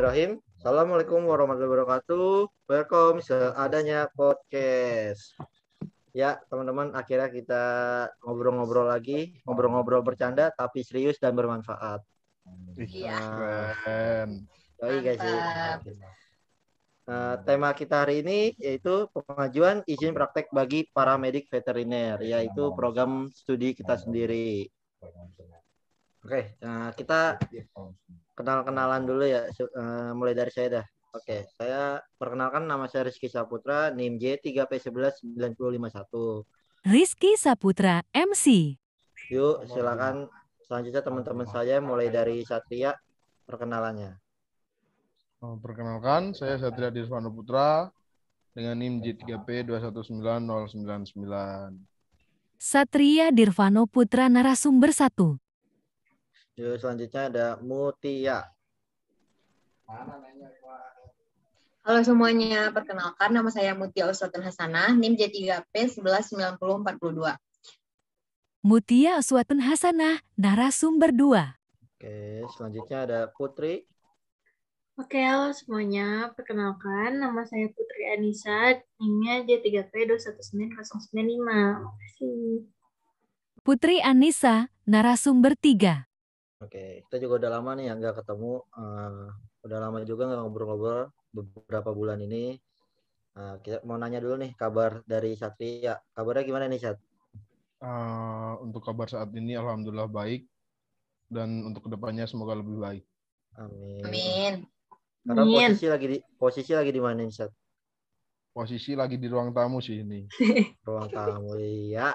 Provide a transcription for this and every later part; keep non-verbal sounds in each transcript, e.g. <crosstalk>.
Bismillahirrahmanirrahim. Assalamualaikum warahmatullahi wabarakatuh. Welcome seadanya podcast. Ya, teman-teman, akhirnya kita ngobrol-ngobrol lagi, ngobrol-ngobrol bercanda tapi serius dan bermanfaat. Iya. Nah, guys. Uh, tema kita hari ini yaitu pengajuan izin praktek bagi para medik veteriner, yaitu program studi kita sendiri. Oke, nah kita kenal-kenalan dulu ya uh, mulai dari saya dah. Oke, okay. saya perkenalkan nama saya Rizky Saputra, NIM J3P11951. Rizky Saputra, MC. Yuk, silakan selanjutnya teman-teman saya mulai dari Satria perkenalannya. Oh, perkenalkan, saya Satria Diswano Putra dengan NIM J3P219099. Satria Dirvano Putra Narasumber 1. Yuk, selanjutnya ada Mutia. Halo semuanya, perkenalkan nama saya Mutia Uswatun Hasanah, NIM J3P 119042. Mutia Uswatun Hasanah, narasumber 2. Oke, selanjutnya ada Putri. Oke, halo semuanya. Perkenalkan, nama saya Putri Anissa, NIM-nya J3P 219095. Makasih. Putri Anissa, narasumber 3. Oke, kita juga udah lama nih yang nggak ketemu. Uh, udah lama juga nggak ngobrol-ngobrol beberapa bulan ini. Uh, kita mau nanya dulu nih kabar dari Satria. Kabarnya gimana nih Sat? Uh, untuk kabar saat ini alhamdulillah baik dan untuk kedepannya semoga lebih baik. Amin. Amin. Karena Amin. posisi lagi di posisi lagi di mana nih Sat? Posisi lagi di ruang tamu sih ini. <laughs> ruang tamu iya.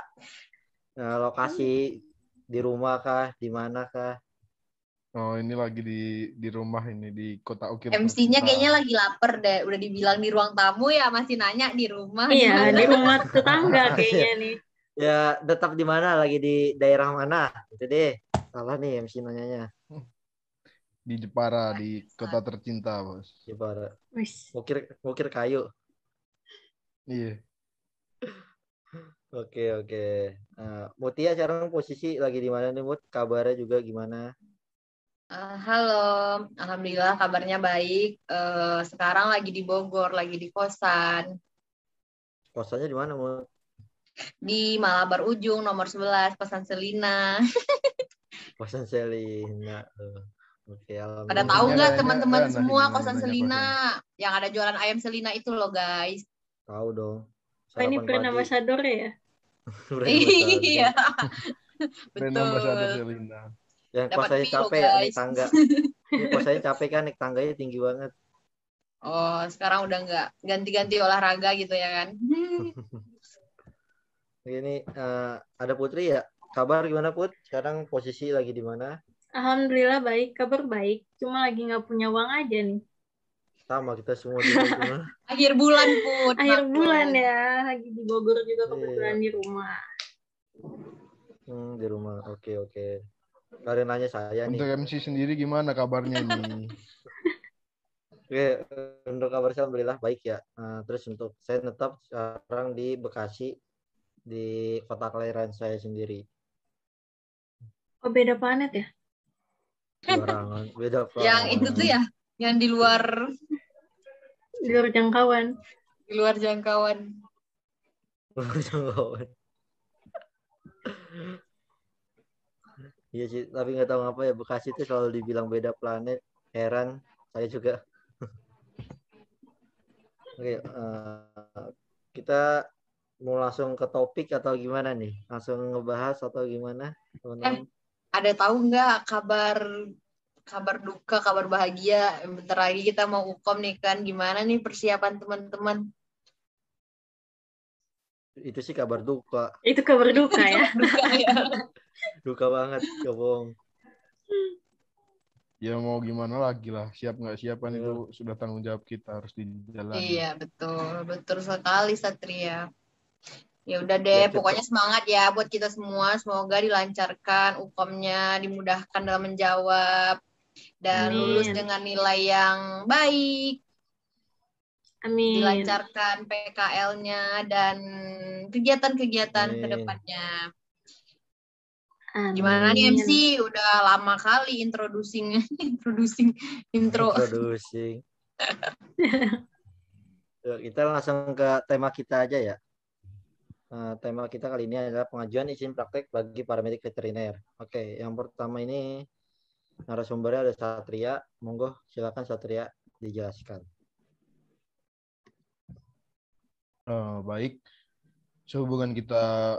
Uh, lokasi di rumah kah, di mana kah? Oh, ini lagi di di rumah ini di kota Ukir. MC-nya kayaknya lagi lapar deh. Udah dibilang di ruang tamu ya masih nanya di rumah. Iya, di rumah tetangga kayaknya nih. <laughs> Ya, tetap di mana lagi di daerah mana? Itu deh. Salah nih MC nanyanya. Di Jepara, di kota tercinta, Bos. Jepara. Ukir Ukir kayu. Iya. Oke, oke. Uh, Mutia sekarang posisi lagi di mana nih, Mut? Kabarnya juga gimana? Uh, halo, alhamdulillah kabarnya baik. Uh, sekarang lagi di Bogor, lagi di kosan. Kosannya di mana, Mut? Di Malabar Ujung, nomor 11, kosan Selina. <laughs> kosan Selina. Eh, oke, Pada tahu nggak teman-teman semua nah, kosan Selina kosan. yang ada jualan ayam Selina itu loh, guys. Tahu dong. Oh, ini brand ya? <laughs> <laughs> ambassador ya? iya. Betul. Brand ambassador Selina yang Dapat saya capek guys. naik tangga <laughs> ya, saya capek kan naik tangganya tinggi banget oh sekarang udah nggak ganti-ganti olahraga gitu ya kan <laughs> ini uh, ada Putri ya kabar gimana Put sekarang posisi lagi di mana Alhamdulillah baik kabar baik cuma lagi nggak punya uang aja nih sama kita semua di rumah. <laughs> akhir bulan Put. akhir bulan ya lagi di Bogor juga iya. kebetulan yeah. di rumah hmm, di rumah oke okay, oke okay karena ada nanya saya nih. Untuk MC sendiri gimana kabarnya nih? <laughs> Oke, untuk kabar saya alhamdulillah baik ya. Eh, terus untuk saya tetap sekarang di Bekasi di kota kelahiran saya sendiri. Oh, beda planet ya? Barangan, beda <laughs> planet. Yang itu tuh ya, yang di luar di luar jangkauan. Di luar jangkauan. Luar jangkauan. Iya sih, tapi nggak tahu ngapa ya Bekasi itu selalu dibilang beda planet. Heran, saya juga. <laughs> Oke, okay, uh, eh, kita mau langsung ke topik atau gimana nih? Langsung ngebahas atau gimana? Teman -teman? Eh, ada tahu nggak kabar kabar duka, kabar bahagia? Bentar lagi kita mau ukom nih kan, gimana nih persiapan teman-teman? itu sih kabar duka. Itu kabar duka ya. <laughs> duka, ya. duka banget, kebong Ya mau gimana lagi lah, siap nggak siapan itu iya. sudah tanggung jawab kita harus dijalani. Iya betul, betul sekali Satria. Ya udah deh, ya, pokoknya semangat ya buat kita semua. Semoga dilancarkan ukomnya, dimudahkan dalam menjawab dan Amin. lulus dengan nilai yang baik Amin. Dilancarkan PKL-nya dan kegiatan-kegiatan ke depannya. Amin. Gimana nih MC? Udah lama kali introducing, <laughs> introducing, intro. Introducing. <laughs> kita langsung ke tema kita aja ya. Eh, tema kita kali ini adalah pengajuan izin praktek bagi para medik veteriner. Oke, yang pertama ini narasumbernya ada Satria. Monggo, silakan Satria dijelaskan. uh, baik sehubungan kita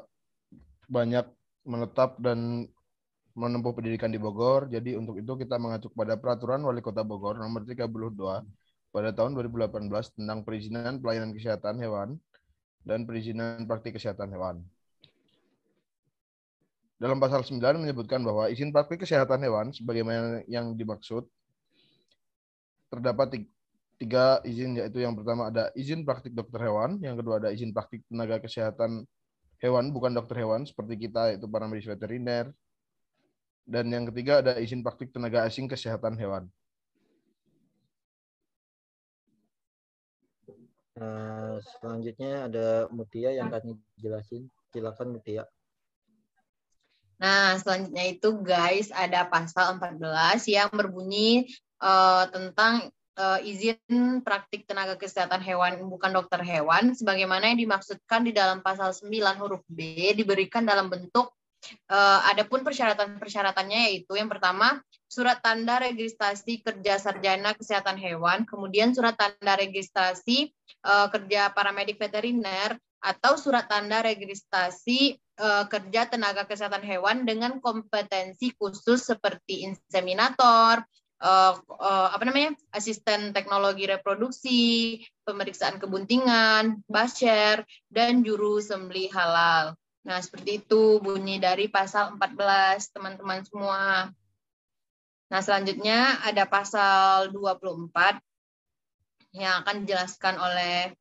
banyak menetap dan menempuh pendidikan di Bogor. Jadi untuk itu kita mengacu pada peraturan Wali Kota Bogor nomor 32 pada tahun 2018 tentang perizinan pelayanan kesehatan hewan dan perizinan praktik kesehatan hewan. Dalam pasal 9 menyebutkan bahwa izin praktik kesehatan hewan sebagaimana yang dimaksud terdapat tiga izin yaitu yang pertama ada izin praktik dokter hewan, yang kedua ada izin praktik tenaga kesehatan hewan bukan dokter hewan seperti kita yaitu para medis veteriner, dan yang ketiga ada izin praktik tenaga asing kesehatan hewan. Nah, selanjutnya ada Mutia yang akan jelasin. Silakan Mutia. Nah, selanjutnya itu guys ada pasal 14 yang berbunyi uh, tentang uh, izin praktik tenaga kesehatan hewan bukan dokter hewan sebagaimana yang dimaksudkan di dalam pasal 9 huruf B diberikan dalam bentuk uh, adapun persyaratan-persyaratannya yaitu yang pertama surat tanda registrasi kerja sarjana kesehatan hewan, kemudian surat tanda registrasi uh, kerja paramedik veteriner atau surat tanda registrasi uh, kerja tenaga kesehatan hewan dengan kompetensi khusus seperti inseminator, Uh, apa namanya asisten teknologi reproduksi, pemeriksaan kebuntingan, basher, dan juru sembeli halal. Nah seperti itu bunyi dari pasal 14 teman-teman semua. Nah selanjutnya ada pasal 24 yang akan dijelaskan oleh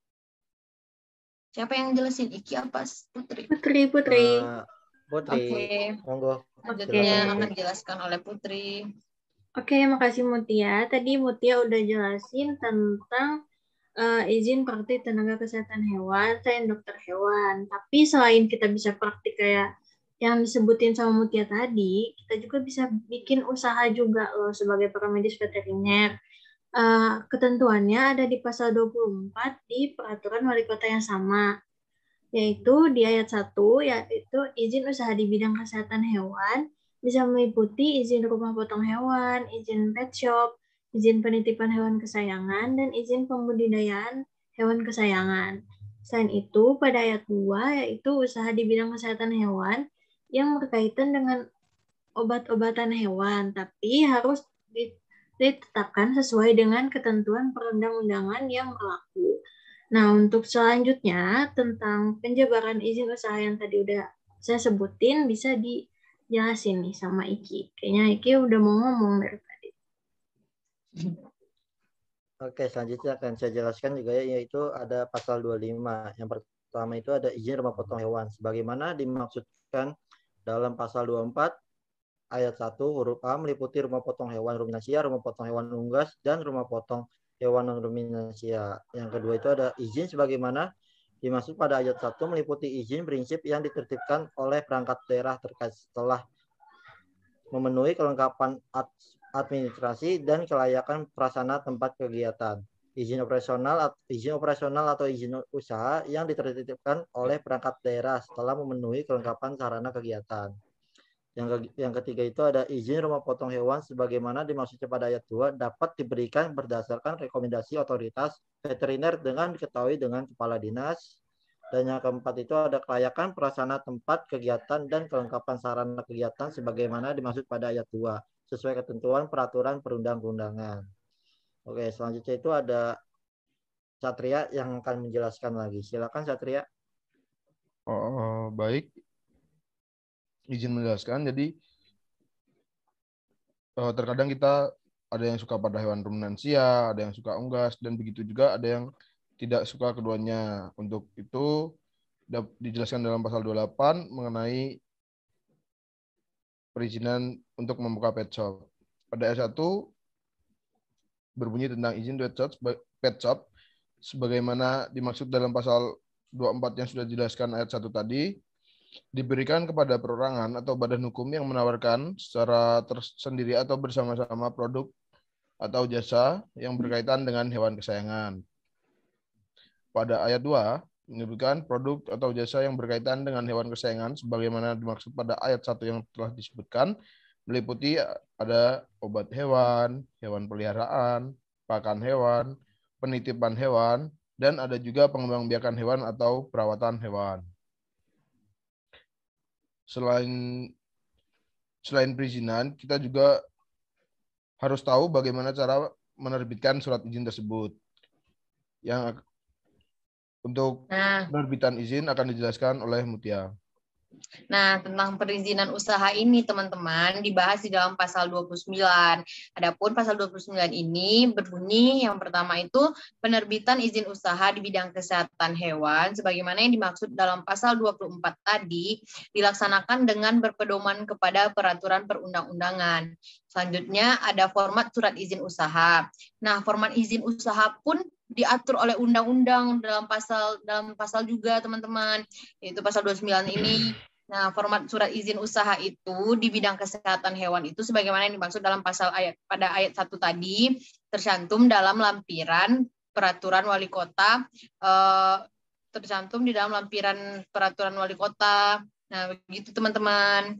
siapa yang jelasin Iki apa Putri? Putri Putri. Uh, Putri. Oke. Okay. Selanjutnya akan dijelaskan oleh Putri. Oke, makasih Mutia. Tadi Mutia udah jelasin tentang uh, izin praktik tenaga kesehatan hewan, saya dokter hewan. Tapi selain kita bisa praktik kayak yang disebutin sama Mutia tadi, kita juga bisa bikin usaha juga loh sebagai paramedis veteriner. Uh, ketentuannya ada di pasal 24 di peraturan wali kota yang sama yaitu di ayat 1 yaitu izin usaha di bidang kesehatan hewan bisa meliputi izin rumah potong hewan, izin pet shop, izin penitipan hewan kesayangan, dan izin pembudidayaan hewan kesayangan. Selain itu, pada ayat 2 yaitu usaha di bidang kesehatan hewan yang berkaitan dengan obat-obatan hewan, tapi harus ditetapkan sesuai dengan ketentuan perundang-undangan yang berlaku. Nah, untuk selanjutnya tentang penjabaran izin usaha yang tadi udah saya sebutin bisa di jelasin nih sama Iki. Kayaknya Iki udah mau ngomong dari tadi. Oke, selanjutnya akan saya jelaskan juga ya, yaitu ada pasal 25. Yang pertama itu ada izin rumah potong hewan. Sebagaimana dimaksudkan dalam pasal 24 ayat 1 huruf A meliputi rumah potong hewan ruminansia, rumah potong hewan unggas, dan rumah potong hewan non ruminansia. Yang kedua itu ada izin sebagaimana dimaksud pada ayat 1 meliputi izin prinsip yang ditertibkan oleh perangkat daerah terkait setelah memenuhi kelengkapan administrasi dan kelayakan prasana tempat kegiatan. Izin operasional izin operasional atau izin usaha yang ditertibkan oleh perangkat daerah setelah memenuhi kelengkapan sarana kegiatan. Yang, ke yang ketiga itu ada izin rumah potong hewan sebagaimana dimaksud pada ayat 2 dapat diberikan berdasarkan rekomendasi otoritas veteriner dengan diketahui dengan kepala dinas. Dan yang keempat itu ada kelayakan perasana tempat kegiatan dan kelengkapan sarana kegiatan sebagaimana dimaksud pada ayat 2 sesuai ketentuan peraturan perundang-undangan. Oke, selanjutnya itu ada Satria yang akan menjelaskan lagi. Silakan Satria. Oh, baik izin menjelaskan. Jadi eh, terkadang kita ada yang suka pada hewan ruminansia, ada yang suka unggas, dan begitu juga ada yang tidak suka keduanya. Untuk itu dijelaskan dalam pasal 28 mengenai perizinan untuk membuka pet shop. Pada S1 berbunyi tentang izin pet shop, pet shop sebagaimana dimaksud dalam pasal 24 yang sudah dijelaskan ayat 1 tadi diberikan kepada perorangan atau badan hukum yang menawarkan secara tersendiri atau bersama-sama produk atau jasa yang hmm. berkaitan dengan hewan kesayangan. Pada ayat 2, menyebutkan produk atau jasa yang berkaitan dengan hewan kesayangan sebagaimana dimaksud pada ayat 1 yang telah disebutkan meliputi ada obat hewan, hewan peliharaan, pakan hewan, penitipan hewan, dan ada juga pengembangbiakan hewan atau perawatan hewan selain selain perizinan, kita juga harus tahu bagaimana cara menerbitkan surat izin tersebut. Yang untuk nah. penerbitan izin akan dijelaskan oleh Mutia. Nah, tentang perizinan usaha ini teman-teman dibahas di dalam pasal 29. Adapun pasal 29 ini berbunyi yang pertama itu penerbitan izin usaha di bidang kesehatan hewan sebagaimana yang dimaksud dalam pasal 24 tadi dilaksanakan dengan berpedoman kepada peraturan perundang-undangan. Selanjutnya ada format surat izin usaha. Nah, format izin usaha pun diatur oleh undang-undang dalam pasal dalam pasal juga teman-teman yaitu pasal 29 ini Nah, format surat izin usaha itu di bidang kesehatan hewan itu sebagaimana yang dimaksud dalam pasal ayat pada ayat 1 tadi tercantum dalam lampiran peraturan wali kota eh, tercantum di dalam lampiran peraturan wali kota. Nah, begitu teman-teman.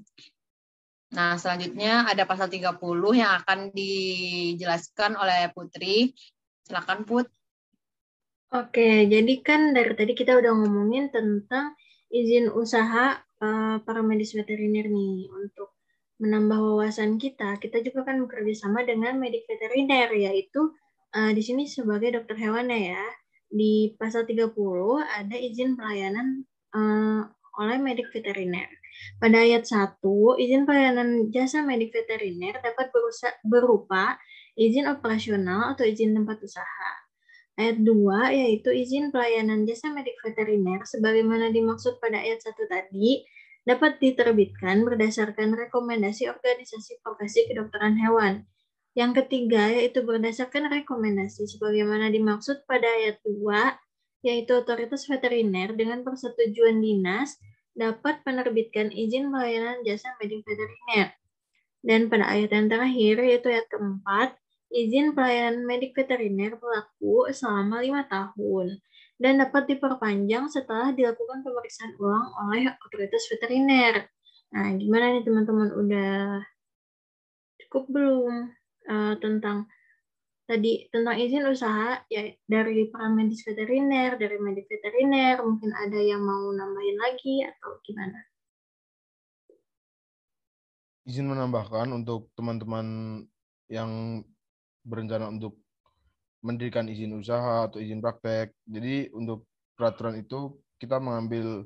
Nah, selanjutnya ada pasal 30 yang akan dijelaskan oleh Putri. Silakan Put. Oke, jadi kan dari tadi kita udah ngomongin tentang izin usaha uh, para medis veteriner nih untuk menambah wawasan kita. Kita juga kan bekerja sama dengan medik veteriner yaitu uh, di sini sebagai dokter hewan ya. Di pasal 30 ada izin pelayanan uh, oleh medik veteriner. Pada ayat 1, izin pelayanan jasa medik veteriner dapat berupa izin operasional atau izin tempat usaha Ayat 2 yaitu izin pelayanan jasa medik veteriner sebagaimana dimaksud pada ayat 1 tadi dapat diterbitkan berdasarkan rekomendasi organisasi profesi kedokteran hewan. Yang ketiga yaitu berdasarkan rekomendasi sebagaimana dimaksud pada ayat 2 yaitu otoritas veteriner dengan persetujuan dinas dapat menerbitkan izin pelayanan jasa medik veteriner. Dan pada ayat yang terakhir yaitu ayat keempat izin pelayanan medik veteriner berlaku selama lima tahun dan dapat diperpanjang setelah dilakukan pemeriksaan ulang oleh otoritas veteriner. Nah, gimana nih teman-teman udah cukup belum uh, tentang tadi tentang izin usaha ya dari para medis veteriner, dari medik veteriner, mungkin ada yang mau nambahin lagi atau gimana? Izin menambahkan untuk teman-teman yang berencana untuk mendirikan izin usaha atau izin praktek. Jadi untuk peraturan itu kita mengambil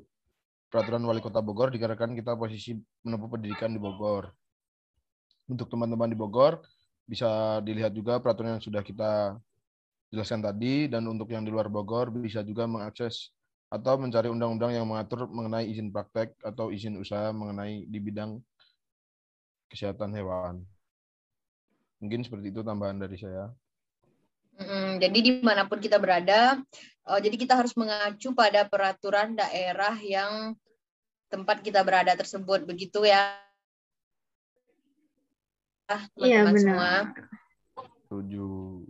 peraturan wali kota Bogor dikarenakan kita posisi menempuh pendidikan di Bogor. Untuk teman-teman di Bogor bisa dilihat juga peraturan yang sudah kita jelaskan tadi dan untuk yang di luar Bogor bisa juga mengakses atau mencari undang-undang yang mengatur mengenai izin praktek atau izin usaha mengenai di bidang kesehatan hewan. Mungkin seperti itu tambahan dari saya. Mm, jadi dimanapun kita berada, uh, jadi kita harus mengacu pada peraturan daerah yang tempat kita berada tersebut, begitu ya? Ah, iya benar. Semua. tujuh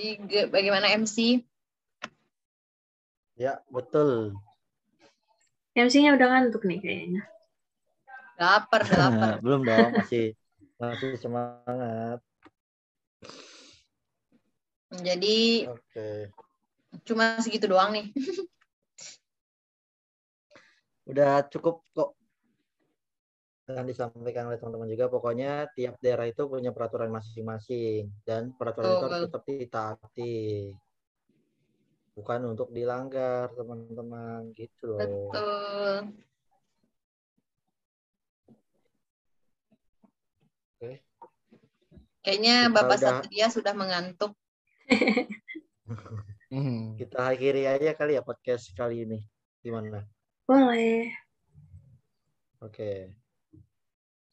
Jadi, bagaimana MC? Ya betul. MC-nya udah ngantuk nih kayaknya. Lapar, lapar. <laughs> Belum dong, masih masih semangat. Jadi okay. cuma segitu doang nih. <laughs> Udah cukup kok Dan disampaikan oleh teman-teman juga pokoknya tiap daerah itu punya peraturan masing-masing dan peraturan oh, itu harus tetap ditaati bukan untuk dilanggar teman-teman gitu loh. Betul. Kayaknya kita Bapak udah... Satria sudah mengantuk. <laughs> Hmm. kita akhiri aja kali ya podcast kali ini. Gimana? Boleh. Oke.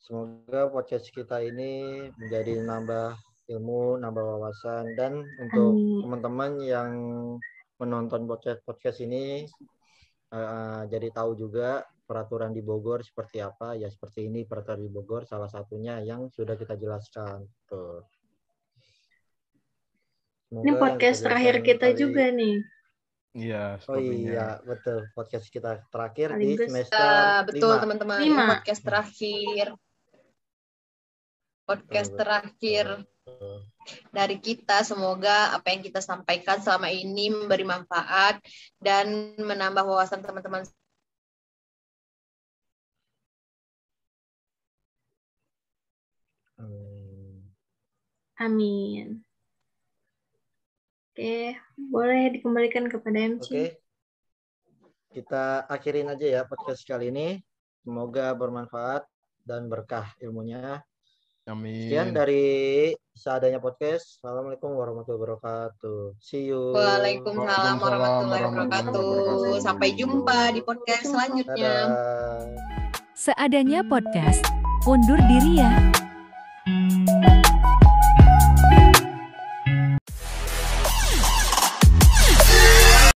Semoga podcast kita ini menjadi nambah ilmu, nambah wawasan dan untuk teman-teman yang menonton podcast podcast ini uh, jadi tahu juga peraturan di Bogor seperti apa ya seperti ini peraturan di Bogor salah satunya yang sudah kita jelaskan tuh Semoga ini podcast terakhir kita kali... juga nih Iya. Oh iya, betul. Podcast kita terakhir Paling di semester uh, Betul, teman-teman. Podcast terakhir. Podcast terakhir dari kita. Semoga apa yang kita sampaikan selama ini memberi manfaat dan menambah wawasan teman-teman Amin. Oke, boleh dikembalikan kepada MC. Oke. Kita akhirin aja ya podcast kali ini. Semoga bermanfaat dan berkah ilmunya. Amin. Sekian dari seadanya podcast. Assalamualaikum warahmatullahi wabarakatuh. See you. Waalaikumsalam, warahmatullahi, wabarakatuh. Sampai jumpa di podcast selanjutnya. Seadanya podcast. Undur diri ya.